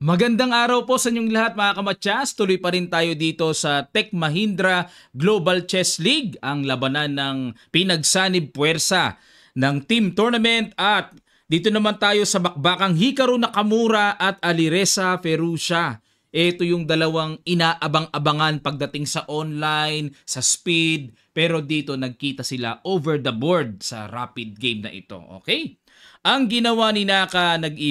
Magandang araw po sa inyong lahat mga kamatsas. Tuloy pa rin tayo dito sa Tech Mahindra Global Chess League, ang labanan ng pinagsanib puwersa ng team tournament at dito naman tayo sa bakbakang Hikaru Nakamura at Aliresa Ferruccia. Ito yung dalawang inaabang-abangan pagdating sa online, sa speed, pero dito nagkita sila over the board sa rapid game na ito. Okay? Ang ginawa ni Naka nag-E4,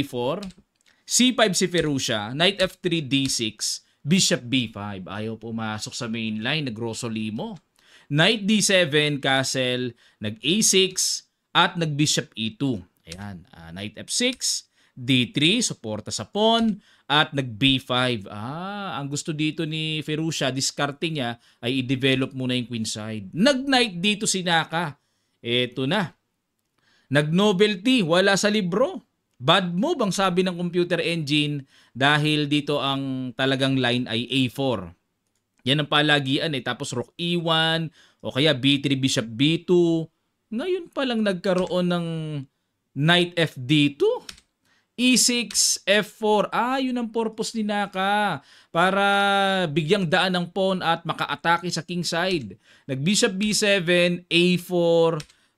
C5 si Ferruccia, Knight F3, D6, Bishop B5. Ayaw pumasok sa main line, nagroso limo. Knight D7, Castle, nag A6, at nag Bishop E2. Ayan, uh, Knight F6, D3, suporta sa pawn, at nag B5. Ah, ang gusto dito ni Ferruccia, discarding niya, ay i-develop muna yung queenside. Nag Knight dito si Naka. Ito na. Nag novelty, wala sa libro. Bad move ang sabi ng computer engine dahil dito ang talagang line ay A4. Yan ang palagian eh. Tapos rook E1 o kaya B3, bishop B2. Ngayon pa lang nagkaroon ng knight FD2. E6, F4. Ah, yun ang purpose ni Naka. Para bigyang daan ng pawn at maka-atake sa king side. Nag-bishop B7, A4,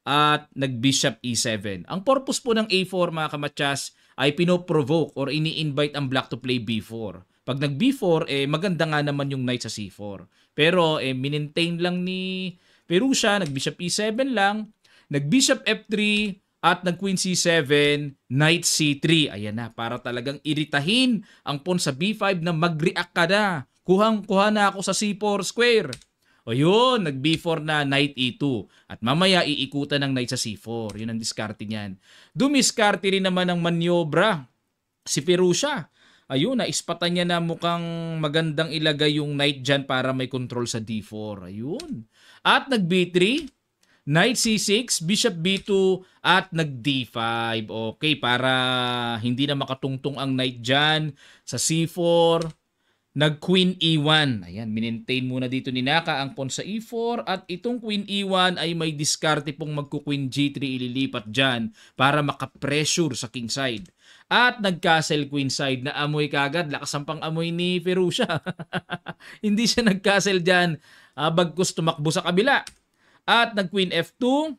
at nag-bishop e7. Ang purpose po ng a4 mga kamatsas ay pinoprovoke or ini-invite ang black to play b4. Pag nag b4, eh, maganda nga naman yung knight sa c4. Pero eh, minintain lang ni Perusia, nag-bishop e7 lang, nag-bishop f3, at nag queen c7, knight c3. Ayan na, para talagang iritahin ang pawn sa b5 na mag-react ka na. Kuhang-kuha na ako sa c4 square. O yun, nag B4 na knight E2. At mamaya iikutan ng knight sa C4. Yun ang discarte niyan. Dumiskarte rin naman ng maniobra. si Perusha. Ayun, naispatan niya na mukhang magandang ilagay yung knight dyan para may control sa D4. Ayun. At nag B3, knight C6, bishop B2, at nag D5. Okay, para hindi na makatungtong ang knight dyan sa C4 Nag queen e1. Ayan, minintain muna dito ni Naka ang pawn sa e4 at itong queen e1 ay may diskarte pong magku queen g3 ililipat diyan para makapressure sa king side. At nag-castle queen side na amoy kagad. Lakas ang pang-amoy ni Ferusha. Hindi siya nag-castle dyan uh, bagkus tumakbo sa kabila. At nag queen f2.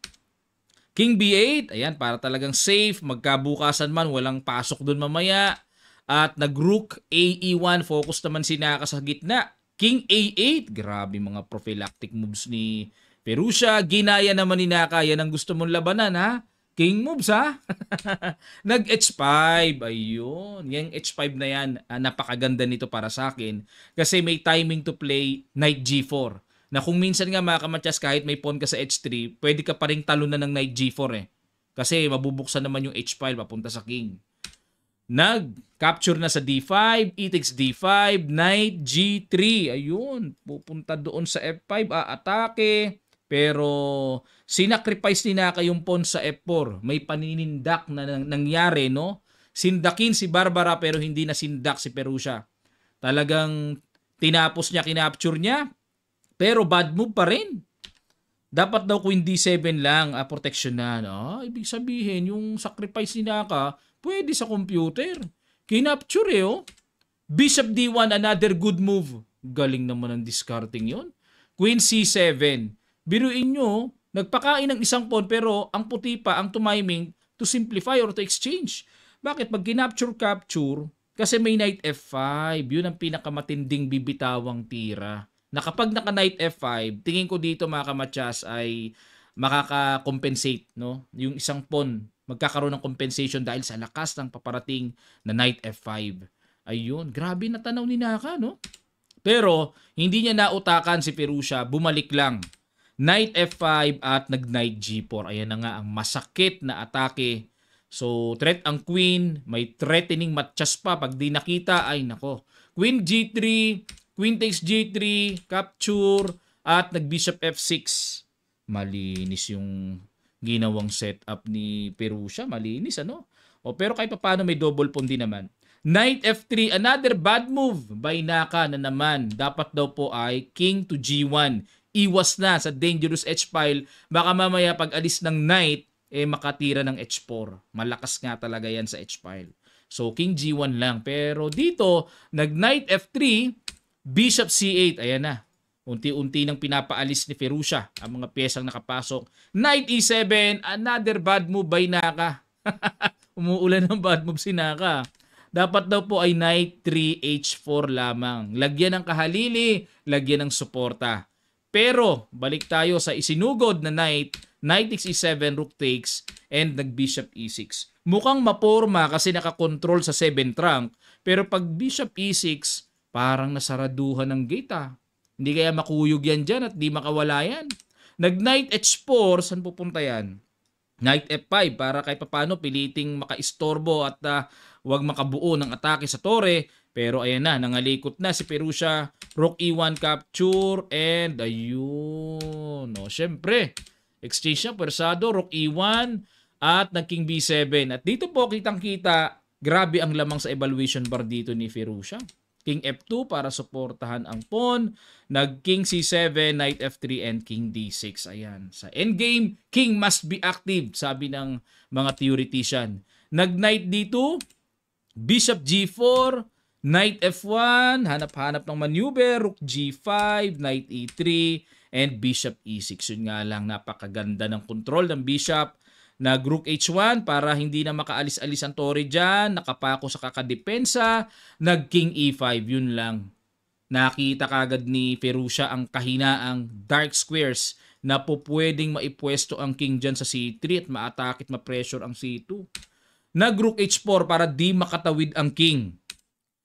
King b8. Ayan, para talagang safe. Magkabukasan man, walang pasok doon mamaya at nag-rook AE1, focus naman si Naka sa gitna. King A8, grabe mga prophylactic moves ni Perusia. Ginaya naman ni Naka, yan ang gusto mong labanan ha. King moves ha. Nag H5, ayun. Yung H5 na yan, ah, napakaganda nito para sa akin. Kasi may timing to play Knight G4. Na kung minsan nga mga kamatyas, kahit may pawn ka sa H3, pwede ka pa rin talunan ng Knight G4 eh. Kasi mabubuksan naman yung H file papunta sa king nag-capture na sa D5, ETX D5, Knight G3. Ayun, pupunta doon sa F5, aatake. Pero sinacrifice nila yung pawn sa F4. May paninindak na nangyari, no? Sindakin si Barbara pero hindi na sindak si Perusia. Talagang tinapos niya, kinapture niya. Pero bad move pa rin. Dapat daw Queen D7 lang, ah, protection na, no? Ibig sabihin, yung sacrifice ni Naka, Pwede sa computer. Kinapture eh, oh. Bishop D1, another good move. Galing naman ang discarding yon. Queen C7. Biruin nyo, oh. nagpakain ng isang pawn pero ang puti pa ang tumiming to simplify or to exchange. Bakit? Pag kinapture-capture, kasi may knight F5, yun ang pinakamatinding bibitawang tira. Na kapag naka knight F5, tingin ko dito mga kamatsas ay makaka-compensate no? yung isang pawn magkakaroon ng compensation dahil sa lakas ng paparating na Knight F5. Ayun, grabe na tanaw ni Naka, no? Pero, hindi niya nautakan si Perusha, bumalik lang. Knight F5 at nag-Knight G4. Ayan na nga ang masakit na atake. So, threat ang Queen. May threatening matchas pa. Pag di nakita, ay nako. Queen G3, Queen takes G3, capture, at nag-Bishop F6. Malinis yung ginawang setup ni Perusia. Malinis, ano? O, pero kahit paano may double pawn din naman. Knight F3, another bad move by Naka na naman. Dapat daw po ay King to G1. Iwas na sa dangerous H-file. Baka mamaya pag alis ng Knight, eh makatira ng H4. Malakas nga talaga yan sa H-file. So, King G1 lang. Pero dito, nag-Knight F3, Bishop C8. Ayan na. Unti-unti nang pinapaalis ni Ferusha ang mga piyesang nakapasok. Knight E7, another bad move by Naka. Umuulan ng bad move si Naka. Dapat daw po ay knight 3h4 lamang. Lagyan ng kahalili, lagyan ng suporta. Pero balik tayo sa isinugod na knight, knight e7, rook takes, and nag-bishop e6. Mukhang maporma kasi nakakontrol sa 7 trunk. Pero pag bishop e6, parang nasaraduhan ng gate ah hindi kaya makuyog yan dyan at di makawala yan. Nag knight h4, saan pupunta yan? Knight f5 para kay papano piliting makaistorbo at uh, ah, wag makabuo ng atake sa tore. Pero ayan na, nangalikot na si Perusia. Rook e1 capture and ayun. No, syempre, exchange na persado, rook e1 at nagking b7. At dito po kitang-kita, grabe ang lamang sa evaluation bar dito ni Perusia. King F2 para suportahan ang pawn. Nag-King C7, Knight F3, and King D6. Ayan. Sa endgame, King must be active, sabi ng mga theoretician. Nag-Knight D2, Bishop G4, Knight F1, hanap-hanap ng maneuver, Rook G5, Knight E3, and Bishop E6. Yun nga lang, napakaganda ng control ng Bishop na Group H1 para hindi na makaalis-alis ang Torre dyan, nakapako sa kakadepensa, nag-King E5, yun lang. Nakita kagad ni Ferusha ang kahinaang dark squares na po maipwesto ang king dyan sa C3 at maatake ma-pressure ang C2. Nag rook H4 para di makatawid ang king.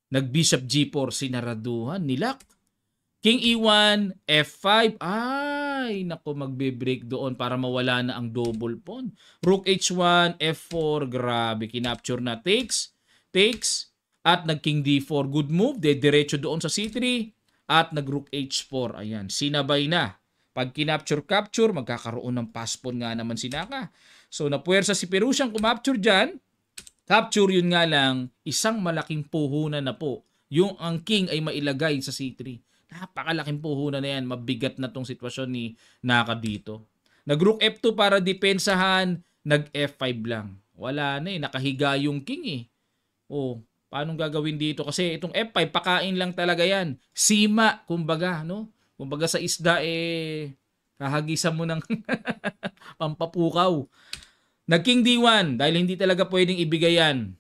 Nag bishop G4 sinaraduhan, nilak. King E1, F5. Ay, nako magbe-break doon para mawala na ang double pawn. Rook H1, F4. Grabe, kinapture na takes. Takes. At nag-King D4. Good move. De diretso doon sa C3. At nag-Rook H4. Ayan, sinabay na. Pag kinapture-capture, magkakaroon ng pass pawn nga naman si Naka. So, napuwersa si Perusian kumapture dyan. Capture yun nga lang, isang malaking puhunan na po. Yung ang king ay mailagay sa C3. Napakalaking puhunan na yan. Mabigat na tong sitwasyon ni Naka dito. Nag-rook F2 para depensahan. Nag-F5 lang. Wala na eh. Nakahiga yung king eh. O, oh, paano gagawin dito? Kasi itong F5, pakain lang talaga yan. Sima, kumbaga, no? Kumbaga sa isda, eh, kahagisan mo ng pampapukaw. Nag-king D1 dahil hindi talaga pwedeng ibigay yan.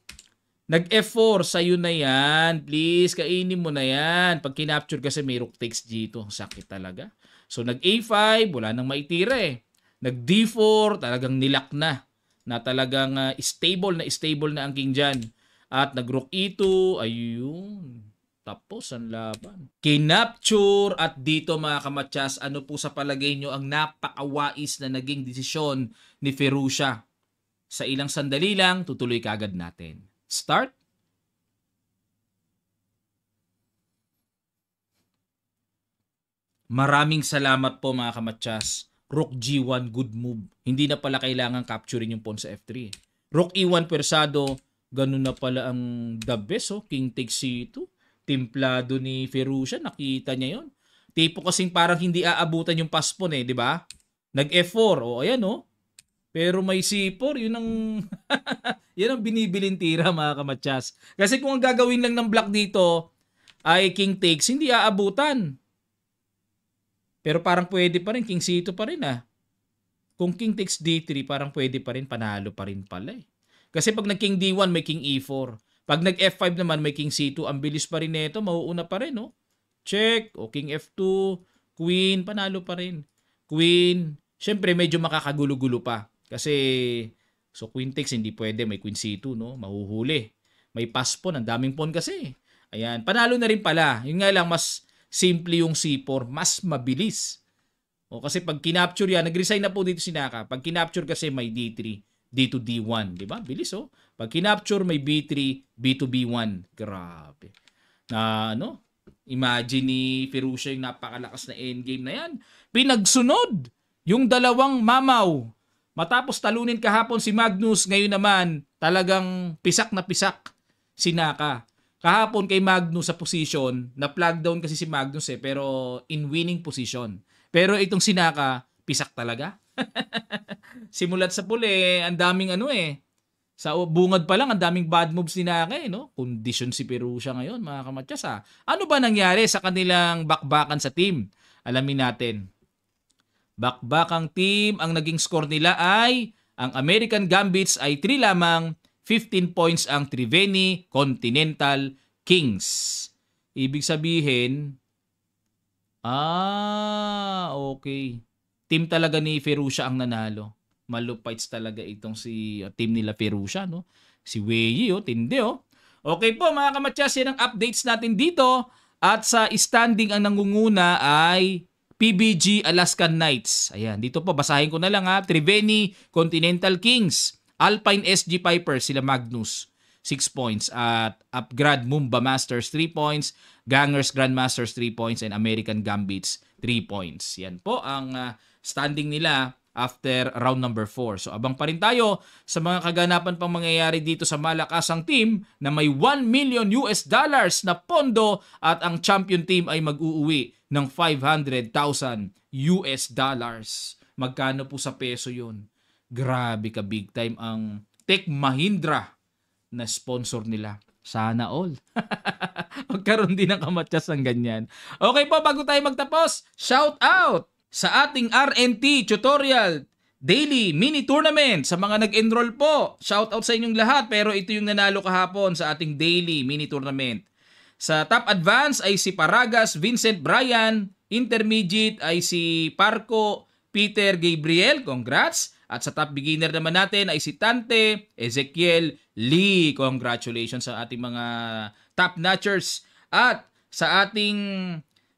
Nag-F4, sa yun na yan. Please, kainin mo na yan. Pag kinapture kasi may rook takes G2. Sakit talaga. So, nag-A5, wala nang maitira eh. Nag-D4, talagang nilak na. Na talagang uh, stable na stable na ang king dyan. At nag-rook E2, ayun. Tapos ang laban. Kinapture at dito mga kamatsas, ano po sa palagay nyo ang napakawais na naging desisyon ni Ferusha? Sa ilang sandali lang, tutuloy kagad natin. Start. Maraming salamat po mga kamatsas. Rook G1, good move. Hindi na pala kailangan capturein yung pawn sa F3. Eh. Rook E1, persado. Ganun na pala ang the best. Oh. King takes C2. Timplado ni Ferusia. Nakita niya yon. Tipo kasing parang hindi aabutan yung paspon eh, di ba? Nag F4. O, oh, ayan oh. Pero may C4. Yun ang Yan ang binibiling tira mga kamatsas. Kasi kung ang gagawin lang ng black dito ay king takes, hindi aabutan. Pero parang pwede pa rin, king c2 pa rin ah. Kung king takes d3, parang pwede pa rin, panalo pa rin pala eh. Kasi pag nag king d1, may king e4. Pag nag f5 naman, may king c2. Ang bilis pa rin nito, mauuna pa rin no? Oh. Check, o king f2, queen, panalo pa rin. Queen, syempre medyo makakagulo-gulo pa. Kasi So Quintex hindi pwede, may Queen C2, no? Mahuhuli. May pass pawn, ang daming pawn kasi. Ayan, panalo na rin pala. Yun nga lang, mas simple yung C4, mas mabilis. O kasi pag kinapture yan, nag-resign na po dito si Naka. Pag kinapture kasi may D3, D2, D1. Di ba? Bilis oh. Pag kinapture may B3, B2, B1. Grabe. Na ano? Imagine ni Ferruccio yung napakalakas na endgame na yan. Pinagsunod yung dalawang mamaw Matapos talunin kahapon si Magnus, ngayon naman talagang pisak na pisak si Naka. Kahapon kay Magnus sa position, na plug down kasi si Magnus eh, pero in winning position. Pero itong si Naka, pisak talaga. Simulat sa puli, eh, ang daming ano eh. Sa bungad pa lang, ang daming bad moves ni Naka eh, no? Condition si Peru siya ngayon, mga kamatyas ha. Ah. Ano ba nangyari sa kanilang bakbakan sa team? Alamin natin. Bakbakang team ang naging score nila ay ang American Gambits ay 3 lamang, 15 points ang Triveni Continental Kings. Ibig sabihin, ah, okay. Team talaga ni Ferusha ang nanalo. Malupites talaga itong si uh, team nila Ferusha, no? Si Weyi, oh, tindi, oh. Okay po mga kamatsas, yan ang updates natin dito. At sa standing ang nangunguna ay PBG Alaskan Knights. Ayan, dito po basahin ko na lang ha. Triveni Continental Kings, Alpine SG Piper, sila Magnus 6 points at Upgrade Mumba Masters 3 points, Gangers Grandmasters 3 points and American Gambits 3 points. Yan po ang uh, standing nila after round number 4. So abang pa rin tayo sa mga kaganapan pang mangyayari dito sa malakasang team na may 1 million US dollars na pondo at ang champion team ay mag-uuwi ng 500,000 US dollars. Magkano po sa peso yun? Grabe ka big time ang Tech Mahindra na sponsor nila. Sana all. Magkaroon din ng kamatyas ng ganyan. Okay po, bago tayo magtapos, shout out! sa ating RNT tutorial daily mini tournament sa mga nag-enroll po. Shout out sa inyong lahat pero ito yung nanalo kahapon sa ating daily mini tournament. Sa top advance ay si Paragas Vincent Bryan, intermediate ay si Parko Peter Gabriel, congrats. At sa top beginner naman natin ay si Tante Ezekiel Lee. Congratulations sa ating mga top notchers. At sa ating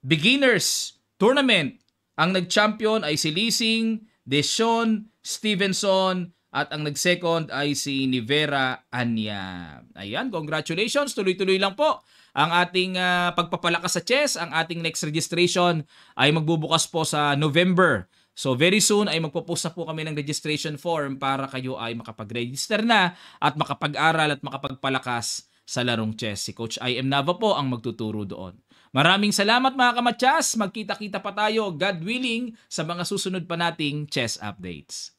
beginners tournament ang nag-champion ay si Lising, Deshaun, Stevenson, at ang nag-second ay si Nivera Anya. Ayan, congratulations. Tuloy-tuloy lang po ang ating uh, pagpapalakas sa chess. Ang ating next registration ay magbubukas po sa November. So very soon ay magpo-post na po kami ng registration form para kayo ay makapag-register na at makapag-aral at makapagpalakas sa larong chess. Si Coach I.M. Nava po ang magtuturo doon. Maraming salamat mga kamatsas. Magkita-kita pa tayo, God willing, sa mga susunod pa nating chess updates.